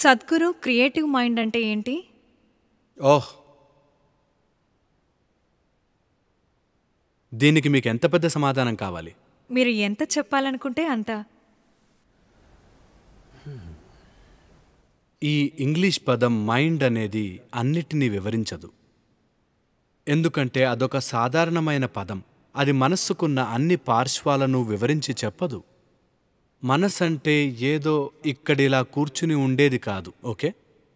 Sadhguru creative mind అంటే ఏంటి ఓహ్ దీనికి మీకు ఎంత పెద్ద సమాధానం కావాలి మీరు ఎంత చెప్పాలనుకుంటే అంత ఈ ఇంగ్లీష్ పదం మైండ్ అనేది అన్నిటినీ వివరించదు ఎందుకంటే అదొక సాధారణమైన పదం అది మనస్సుకున్న అన్ని పార్శ్వాలను వివరించి చెప్పదు మనసంటే ఏదో ఇక్కడిలా కూర్చుని ఉండేది కాదు ఓకే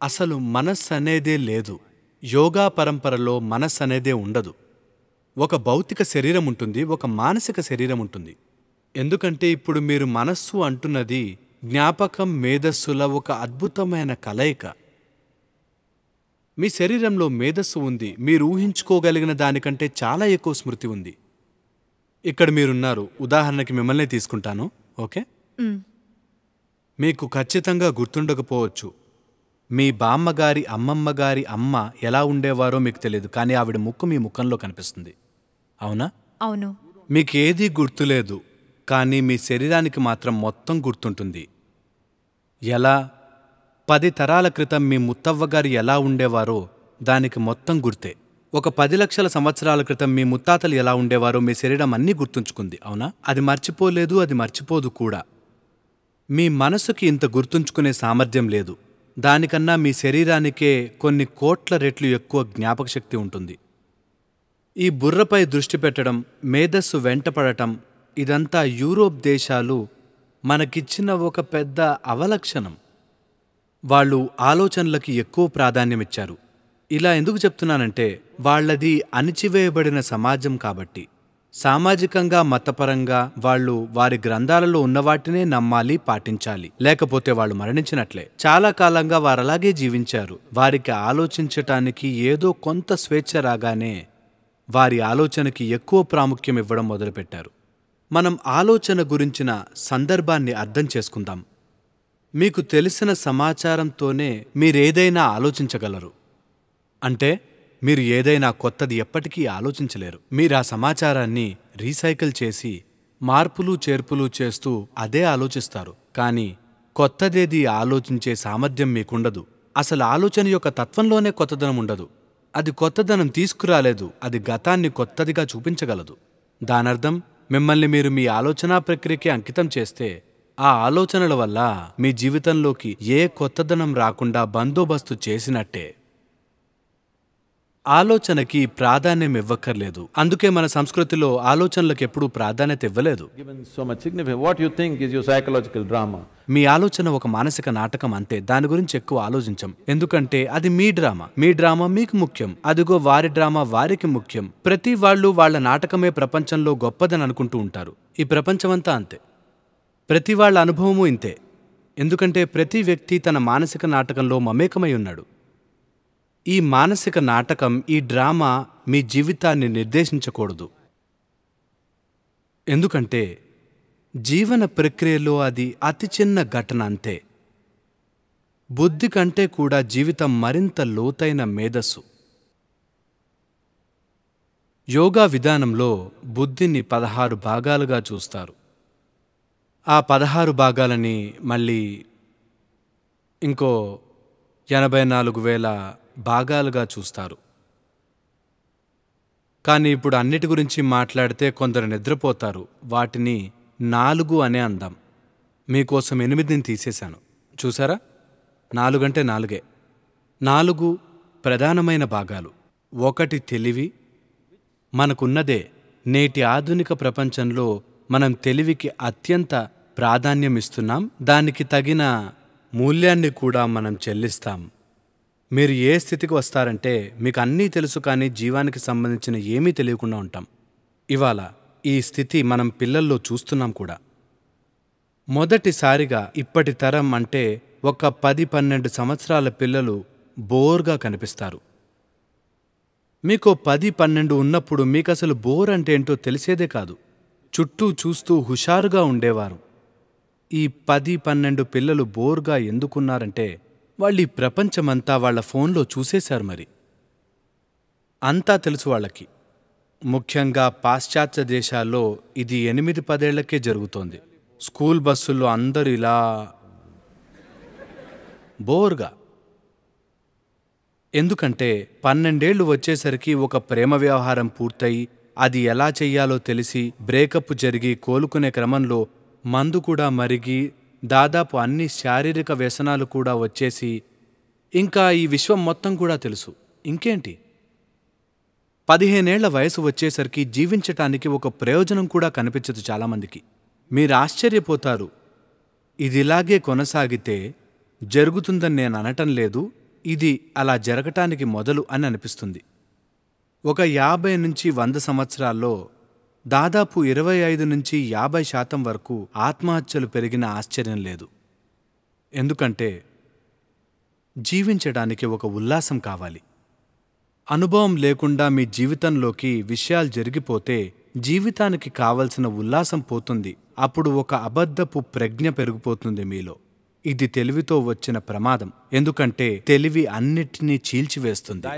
అసలు మనస్సు అనేదే లేదు యోగా పరంపరలో మనస్సు అనేదే ఉండదు ఒక భౌతిక శరీరం ఉంటుంది ఒక మానసిక శరీరం ఉంటుంది ఎందుకంటే ఇప్పుడు మీరు మనస్సు అంటున్నది జ్ఞాపకం మేధస్సుల ఒక అద్భుతమైన కలయిక మీ శరీరంలో మేధస్సు ఉంది మీరు ఊహించుకోగలిగిన దానికంటే చాలా ఎక్కువ స్మృతి ఉంది ఇక్కడ మీరున్నారు ఉదాహరణకి మిమ్మల్ని తీసుకుంటాను ఓకే మీకు ఖచ్చితంగా గుర్తుండకపోవచ్చు మీ బామ్మగారి అమ్మమ్మగారి అమ్మ ఎలా ఉండేవారో మీకు తెలియదు కానీ ఆవిడ ముక్కు మీ ముఖంలో కనిపిస్తుంది అవునా అవును మీకు ఏదీ గుర్తులేదు కానీ మీ శరీరానికి మాత్రం మొత్తం గుర్తుంటుంది ఎలా పది తరాల క్రితం మీ ముత్తవ్వగారు ఎలా ఉండేవారో దానికి మొత్తం గుర్తే ఒక పది లక్షల సంవత్సరాల క్రితం మీ ముత్తాతలు ఎలా ఉండేవారో మీ శరీరం అన్నీ గుర్తుంచుకుంది అవునా అది మర్చిపోలేదు అది మర్చిపోదు కూడా మీ మనసుకి ఇంత గుర్తుంచుకునే సామర్థ్యం లేదు దానికన్నా మీ శరీరానికే కొన్ని కోట్ల రెట్లు ఎక్కువ జ్ఞాపక శక్తి ఉంటుంది ఈ బుర్రపై దృష్టి పెట్టడం మేధస్సు వెంటపడటం ఇదంతా యూరోప్ దేశాలు మనకిచ్చిన ఒక పెద్ద అవలక్షణం వాళ్ళు ఆలోచనలకి ఎక్కువ ప్రాధాన్యమిచ్చారు ఇలా ఎందుకు చెప్తున్నానంటే వాళ్లది అణిచివేయబడిన సమాజం కాబట్టి సామాజికంగా మతపరంగా వాళ్ళు వారి గ్రంథాలలో ఉన్నవాటినే నమ్మాలి పాటించాలి లేకపోతే వాళ్ళు మరణించినట్లే చాలా కాలంగా వారలాగే జీవించారు వారికి ఆలోచించటానికి ఏదో కొంత స్వేచ్ఛ రాగానే వారి ఆలోచనకి ఎక్కువ ప్రాముఖ్యం ఇవ్వడం మొదలుపెట్టారు మనం ఆలోచన గురించిన సందర్భాన్ని అర్థం చేసుకుందాం మీకు తెలిసిన సమాచారంతోనే మీరేదైనా ఆలోచించగలరు అంటే మీరు ఏదైనా కొత్తది ఎప్పటికీ ఆలోచించలేరు మీరు ఆ సమాచారాన్ని రీసైకిల్ చేసి మార్పులు చేర్పులు చేస్తూ అదే ఆలోచిస్తారు కానీ కొత్తదేది ఆలోచించే సామర్థ్యం మీకుండదు అసలు ఆలోచన యొక్క తత్వంలోనే కొత్తదనం ఉండదు అది కొత్తదనం తీసుకురాలేదు అది గతాన్ని కొత్తదిగా చూపించగలదు దానర్థం మిమ్మల్ని మీరు మీ ఆలోచనా ప్రక్రియకి అంకితం చేస్తే ఆ ఆలోచనల వల్ల మీ జీవితంలోకి ఏ కొత్తదనం రాకుండా బందోబస్తు చేసినట్టే ఆలోచనకి ప్రాధాన్యం ఇవ్వక్కర్లేదు అందుకే మన సంస్కృతిలో ఆలోచనలకు ఎప్పుడూ ప్రాధాన్యత ఇవ్వలేదు మీ ఆలోచన ఒక మానసిక నాటకం అంతే దాని గురించి ఎక్కువ ఆలోచించం ఎందుకంటే అది మీ డ్రామా మీ డ్రామా మీకు ముఖ్యం అదిగో వారి డ్రామా వారికి ముఖ్యం ప్రతి వాళ్ళు వాళ్ళ నాటకమే ప్రపంచంలో గొప్పదని అనుకుంటూ ఉంటారు ఈ ప్రపంచమంతా అంతే ప్రతి వాళ్ళ అనుభవము ఇంతే ఎందుకంటే ప్రతి వ్యక్తి తన మానసిక నాటకంలో మమేకమై ఉన్నాడు ఈ మానసిక నాటకం ఈ డ్రామా మీ జీవితాన్ని నిర్దేశించకూడదు ఎందుకంటే జీవన ప్రక్రియలో అది అతి చిన్న ఘటన అంతే బుద్ధి కంటే కూడా జీవితం మరింత లోతైన మేధస్సు యోగా విధానంలో బుద్ధిని పదహారు భాగాలుగా చూస్తారు ఆ పదహారు భాగాలని మళ్ళీ ఇంకో ఎనభై నాలుగు వేల భాగాలుగా చూస్తారు కానీ ఇప్పుడు అన్నిటి గురించి మాట్లాడితే కొందరు నిద్రపోతారు వాటిని నాలుగు అనే అందాం మీకోసం ఎనిమిదిని తీసేశాను చూసారా నాలుగంటే నాలుగే నాలుగు ప్రధానమైన భాగాలు ఒకటి తెలివి మనకున్నదే నేటి ఆధునిక ప్రపంచంలో మనం తెలివికి అత్యంత ప్రాధాన్యం ఇస్తున్నాం దానికి తగిన మూల్యాన్ని కూడా మనం చెల్లిస్తాం మీరు ఏ స్థితికి వస్తారంటే మీకు అన్నీ తెలుసు కానీ జీవానికి సంబంధించిన ఏమీ తెలియకుండా ఉంటాం ఇవాళ ఈ స్థితి మనం పిల్లల్లో చూస్తున్నాం కూడా మొదటిసారిగా ఇప్పటి తరం అంటే ఒక పది పన్నెండు సంవత్సరాల పిల్లలు బోర్గా కనిపిస్తారు మీకు పది పన్నెండు ఉన్నప్పుడు మీకు అసలు బోర్ అంటే ఏంటో తెలిసేదే కాదు చుట్టూ చూస్తూ హుషారుగా ఉండేవారు ఈ పది పన్నెండు పిల్లలు బోర్గా ఎందుకున్నారంటే వాళ్ళి ఈ ప్రపంచమంతా వాళ్ళ ఫోన్లో చూసేశారు మరి అంతా తెలుసు వాళ్ళకి ముఖ్యంగా పాశ్చాత్య దేశాల్లో ఇది ఎనిమిది పదేళ్లకే జరుగుతోంది స్కూల్ బస్సుల్లో అందరు ఇలా బోర్గా ఎందుకంటే పన్నెండేళ్లు వచ్చేసరికి ఒక ప్రేమ వ్యవహారం పూర్తయి అది ఎలా చెయ్యాలో తెలిసి బ్రేకప్ జరిగి కోలుకునే క్రమంలో మందు కూడా మరిగి దాదాపు అన్ని శారీరక వ్యసనాలు కూడా వచ్చేసి ఇంకా ఈ విశ్వం మొత్తం కూడా తెలుసు ఇంకేంటి పదిహేనేళ్ల వయసు వచ్చేసరికి జీవించటానికి ఒక ప్రయోజనం కూడా కనిపించదు చాలామందికి మీరు ఆశ్చర్యపోతారు ఇదిలాగే కొనసాగితే జరుగుతుందని నేను అనటం లేదు ఇది అలా జరగటానికి మొదలు అని అనిపిస్తుంది ఒక యాభై నుంచి వంద సంవత్సరాల్లో దాదాపు ఇరవై ఐదు నుంచి యాభై శాతం వరకు ఆత్మహత్యలు పెరిగిన ఆశ్చర్యం లేదు ఎందుకంటే జీవించడానికి ఒక ఉల్లాసం కావాలి అనుభవం లేకుండా మీ జీవితంలోకి విషయాలు జరిగిపోతే జీవితానికి కావలసిన ఉల్లాసం పోతుంది అప్పుడు ఒక అబద్ధపు ప్రజ్ఞ పెరిగిపోతుంది మీలో ఇది తెలివితో వచ్చిన ప్రమాదం ఎందుకంటే తెలివి అన్నిటినీ చీల్చివేస్తుంది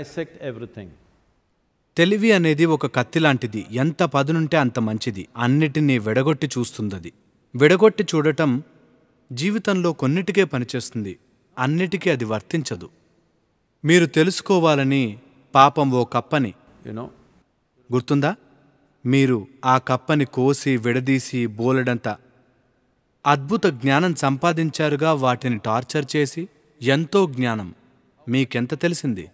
తెలివి అనేది ఒక కత్తి లాంటిది ఎంత పదునుంటే అంత మంచిది అన్నిటినీ విడగొట్టి చూస్తుందది విడగొట్టి చూడటం జీవితంలో కొన్నిటికే పనిచేస్తుంది అన్నిటికీ అది వర్తించదు మీరు తెలుసుకోవాలని పాపం ఓ కప్పని యూనో గుర్తుందా మీరు ఆ కప్పని కోసి విడదీసి బోలెడంత అద్భుత జ్ఞానం సంపాదించారుగా వాటిని టార్చర్ చేసి ఎంతో జ్ఞానం మీకెంత తెలిసింది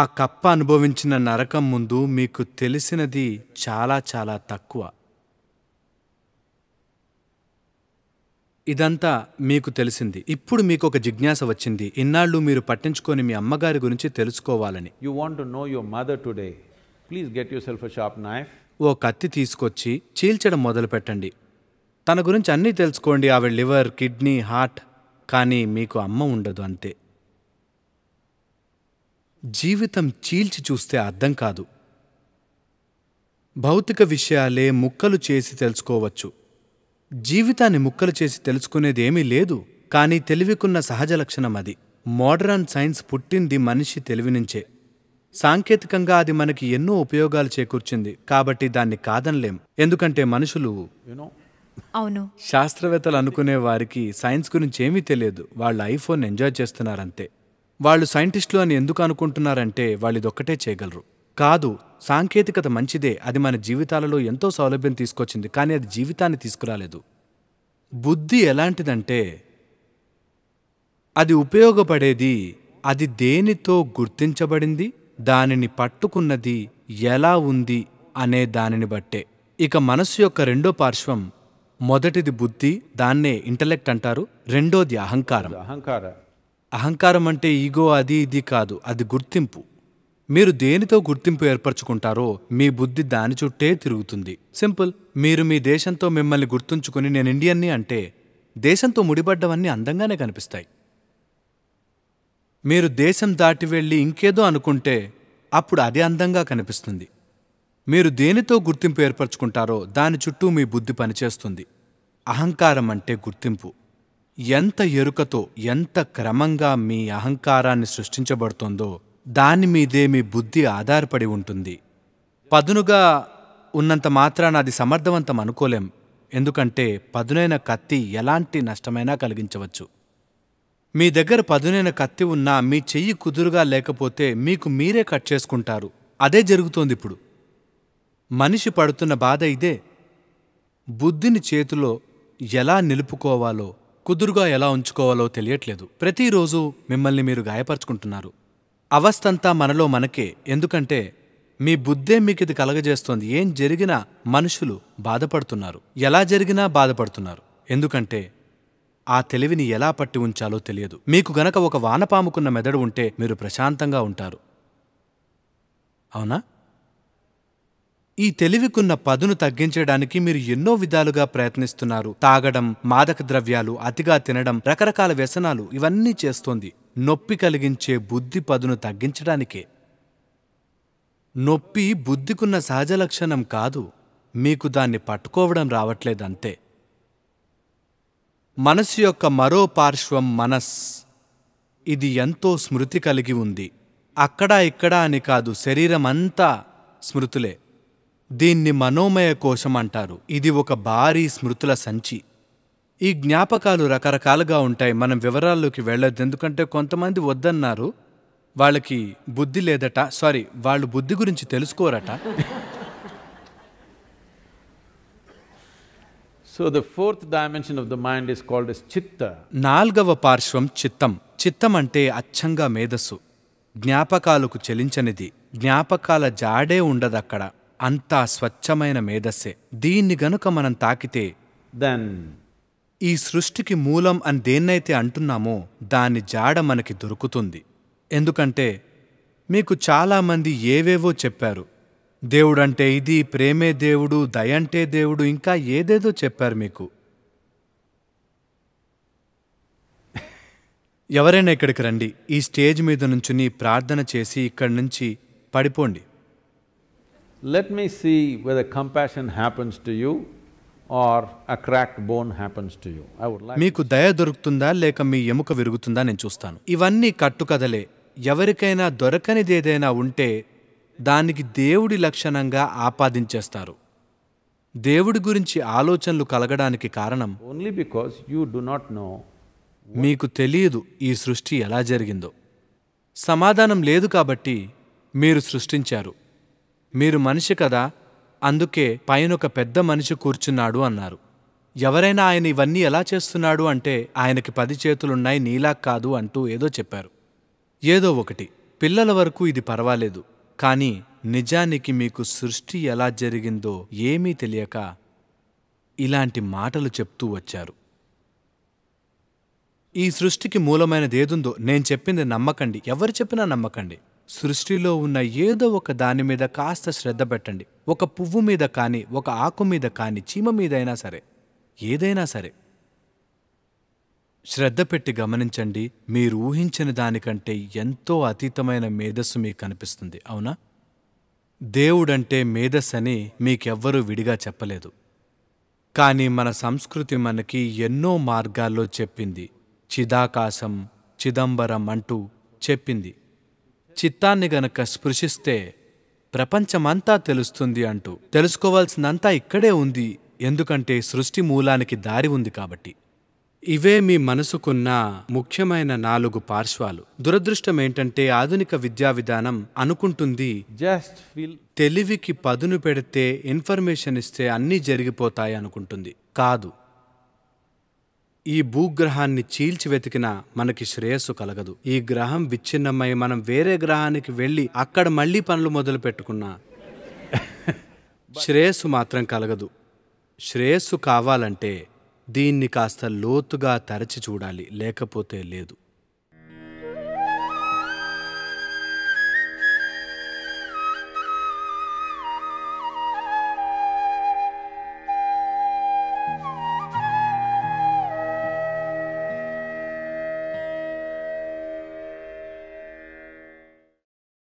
ఆ కప్ప అనుభవించిన నరకం ముందు మీకు తెలిసినది చాలా చాలా తక్కువ ఇదంతా మీకు తెలిసింది ఇప్పుడు మీకు ఒక జిజ్ఞాస వచ్చింది ఇన్నాళ్ళు మీరు పట్టించుకొని మీ అమ్మగారి గురించి తెలుసుకోవాలని you want to know your mother today please get yourself sharp knife ఓ కత్తి తీసుకొచ్చి చీల్చడం మొదలు పెట్టండి తన గురించి అన్నీ తెలుసుకోండి ఆవిడ లివర్ కిడ్నీ హార్ట్ కానీ మీకు అమ్మ ఉండదు అంతే జీవితం చీల్చి చూస్తే అర్థం కాదు భౌతిక విషయాలే ముక్కలు చేసి తెలుసుకోవచ్చు జీవితాన్ని ముక్కలు చేసి తెలుసుకునేదేమీ లేదు కానీ తెలివికున్న సహజ లక్షణం అది మోడర్న్ సైన్స్ పుట్టింది మనిషి తెలివి నుంచే సాంకేతికంగా అది మనకి ఎన్నో ఉపయోగాలు చేకూర్చింది కాబట్టి దాన్ని కాదనలేం ఎందుకంటే మనుషులు అవును శాస్త్రవేత్తలు అనుకునే వారికి సైన్స్ గురించి ఏమీ తెలియదు వాళ్ళు ఐఫోన్ ఎంజాయ్ చేస్తున్నారంతే వాళ్ళు సైంటిస్టులు అని ఎందుకు అనుకుంటున్నారంటే వాళ్ళు ఇదొక్కటే చేయగలరు కాదు సాంకేతికత మంచిదే అది మన జీవితాలలో ఎంతో సౌలభ్యం తీసుకొచ్చింది కానీ అది జీవితాన్ని తీసుకురాలేదు బుద్ధి ఎలాంటిదంటే అది ఉపయోగపడేది అది దేనితో గుర్తించబడింది దానిని పట్టుకున్నది ఎలా ఉంది అనే దానిని బట్టే ఇక మనసు యొక్క రెండో పార్శ్వం మొదటిది బుద్ధి దాన్నే ఇంటలెక్ట్ అంటారు రెండోది అహంకారం అహంకార అహంకారం అంటే ఈగో అది ఇది కాదు అది గుర్తింపు మీరు దేనితో గుర్తింపు ఏర్పరచుకుంటారో మీ బుద్ధి దాని చుట్టే తిరుగుతుంది సింపుల్ మీరు మీ దేశంతో మిమ్మల్ని గుర్తుంచుకుని నేను ఇండియన్ని అంటే దేశంతో ముడిపడ్డవన్నీ అందంగానే కనిపిస్తాయి మీరు దేశం దాటి వెళ్ళి ఇంకేదో అనుకుంటే అప్పుడు అది అందంగా కనిపిస్తుంది మీరు దేనితో గుర్తింపు ఏర్పరచుకుంటారో దాని చుట్టూ మీ బుద్ధి పనిచేస్తుంది అహంకారం అంటే గుర్తింపు ఎంత ఎరుకతో ఎంత క్రమంగా మీ అహంకారాన్ని సృష్టించబడుతుందో దాని మీదే మీ బుద్ధి ఆధారపడి ఉంటుంది పదునుగా ఉన్నంత మాత్రాన అది సమర్థవంతం అనుకోలేం ఎందుకంటే పదునైన కత్తి ఎలాంటి నష్టమైనా కలిగించవచ్చు మీ దగ్గర పదునైన కత్తి ఉన్నా మీ చెయ్యి కుదురుగా లేకపోతే మీకు మీరే కట్ చేసుకుంటారు అదే జరుగుతోంది ఇప్పుడు మనిషి పడుతున్న బాధ ఇదే బుద్ధిని చేతిలో ఎలా నిలుపుకోవాలో కుదురుగా ఎలా ఉంచుకోవాలో తెలియట్లేదు ప్రతిరోజు మిమ్మల్ని మీరు గాయపరుచుకుంటున్నారు అవస్థంతా మనలో మనకే ఎందుకంటే మీ బుద్ధే మీకు ఇది కలగజేస్తోంది ఏం జరిగినా మనుషులు బాధపడుతున్నారు ఎలా జరిగినా బాధపడుతున్నారు ఎందుకంటే ఆ తెలివిని ఎలా పట్టి ఉంచాలో తెలియదు మీకు గనక ఒక వానపాముకున్న మెదడు ఉంటే మీరు ప్రశాంతంగా ఉంటారు అవునా ఈ తెలివికున్న పదును తగ్గించడానికి మీరు ఎన్నో విధాలుగా ప్రయత్నిస్తున్నారు తాగడం మాదక ద్రవ్యాలు అతిగా తినడం రకరకాల వ్యసనాలు ఇవన్నీ చేస్తోంది నొప్పి కలిగించే బుద్ధి పదును తగ్గించడానికే నొప్పి బుద్ధికున్న సహజ లక్షణం కాదు మీకు దాన్ని పట్టుకోవడం రావట్లేదంతే మనసు యొక్క మరో పార్శ్వం మనస్ ఇది ఎంతో స్మృతి కలిగి ఉంది అక్కడా ఇక్కడా అని కాదు శరీరం అంతా స్మృతులే దీన్ని మనోమయ కోశం అంటారు ఇది ఒక భారీ స్మృతుల సంచి ఈ జ్ఞాపకాలు రకరకాలుగా ఉంటాయి మనం వివరాల్లోకి వెళ్ళదు ఎందుకంటే కొంతమంది వద్దన్నారు వాళ్ళకి బుద్ధి లేదట సారీ వాళ్ళు బుద్ధి గురించి తెలుసుకోరట so the fourth dimension of the mind is called chitta నాల్గవ పార్శ్వం చిత్తం చిత్తం అంటే అచ్చంగా మేధస్సు జ్ఞాపకాలకు చెలించనిది జ్ఞాపకాల జాడే ఉండదక్కడ అంతా స్వచ్ఛమైన మేధస్సే దీన్ని గనుక మనం తాకితే దెన్ ఈ సృష్టికి మూలం అని దేన్నైతే అంటున్నామో దాని జాడ మనకి దొరుకుతుంది ఎందుకంటే మీకు చాలామంది ఏవేవో చెప్పారు దేవుడంటే ఇది ప్రేమే దేవుడు దయంటే దేవుడు ఇంకా ఏదేదో చెప్పారు మీకు ఎవరైనా ఇక్కడికి రండి ఈ స్టేజ్ మీద నుంచుని ప్రార్థన చేసి ఇక్కడి నుంచి పడిపోండి let me see whether compassion happens to you or a cracked bone happens to you. I would like మీకు దయ దొరుకుతుందా లేక మీ ఎముక విరుగుతుందా నేను చూస్తాను ఇవన్నీ కట్టుకథలే ఎవరికైనా దొరకనిదేదైనా ఉంటే దానికి దేవుడి లక్షణంగా ఆపాదించేస్తారు దేవుడి గురించి ఆలోచనలు కలగడానికి కారణం only because you do not know మీకు తెలియదు ఈ సృష్టి ఎలా జరిగిందో సమాధానం లేదు కాబట్టి మీరు సృష్టించారు మీరు మనిషి కదా అందుకే పైన ఒక పెద్ద మనిషి కూర్చున్నాడు అన్నారు ఎవరైనా ఆయన ఇవన్నీ ఎలా చేస్తున్నాడు అంటే ఆయనకి పది చేతులున్నాయి నీలా కాదు అంటూ ఏదో చెప్పారు ఏదో ఒకటి పిల్లల వరకు ఇది పర్వాలేదు కానీ నిజానికి మీకు సృష్టి ఎలా జరిగిందో ఏమీ తెలియక ఇలాంటి మాటలు చెప్తూ వచ్చారు ఈ సృష్టికి మూలమైనదేదుందో నేను చెప్పింది నమ్మకండి ఎవరు చెప్పినా నమ్మకండి సృష్టిలో ఉన్న ఏదో ఒక దాని మీద కాస్త శ్రద్ధ పెట్టండి ఒక పువ్వు మీద కానీ ఒక ఆకు మీద కానీ చీమ మీద అయినా సరే ఏదైనా సరే శ్రద్ధ పెట్టి గమనించండి మీరు ఊహించిన దానికంటే ఎంతో అతీతమైన మేధస్సు మీకు కనిపిస్తుంది అవునా దేవుడంటే మేధస్సు అని మీకెవ్వరూ విడిగా చెప్పలేదు కానీ మన సంస్కృతి మనకి ఎన్నో మార్గాల్లో చెప్పింది చిదాకాశం చిదంబరం అంటూ చెప్పింది చిత్తాన్ని గనక స్పృశిస్తే ప్రపంచమంతా తెలుస్తుంది అంటూ తెలుసుకోవాల్సినంతా ఇక్కడే ఉంది ఎందుకంటే సృష్టి మూలానికి దారి ఉంది కాబట్టి ఇవే మీ మనసుకున్న ముఖ్యమైన నాలుగు పార్శ్వాలు దురదృష్టం ఏంటంటే ఆధునిక విద్యా విధానం అనుకుంటుంది జస్ట్ ఫీల్ తెలివికి పదును పెడితే ఇన్ఫర్మేషన్ ఇస్తే అన్నీ జరిగిపోతాయి అనుకుంటుంది కాదు ఈ భూగ్రహాన్ని చీల్చి వెతికినా మనకి శ్రేయస్సు కలగదు ఈ గ్రహం విచ్ఛిన్నమై మనం వేరే గ్రహానికి వెళ్ళి అక్కడ మళ్ళీ పనులు మొదలు పెట్టుకున్నా శ్రేయస్సు మాత్రం కలగదు శ్రేయస్సు కావాలంటే దీన్ని కాస్త లోతుగా తరచి చూడాలి లేకపోతే లేదు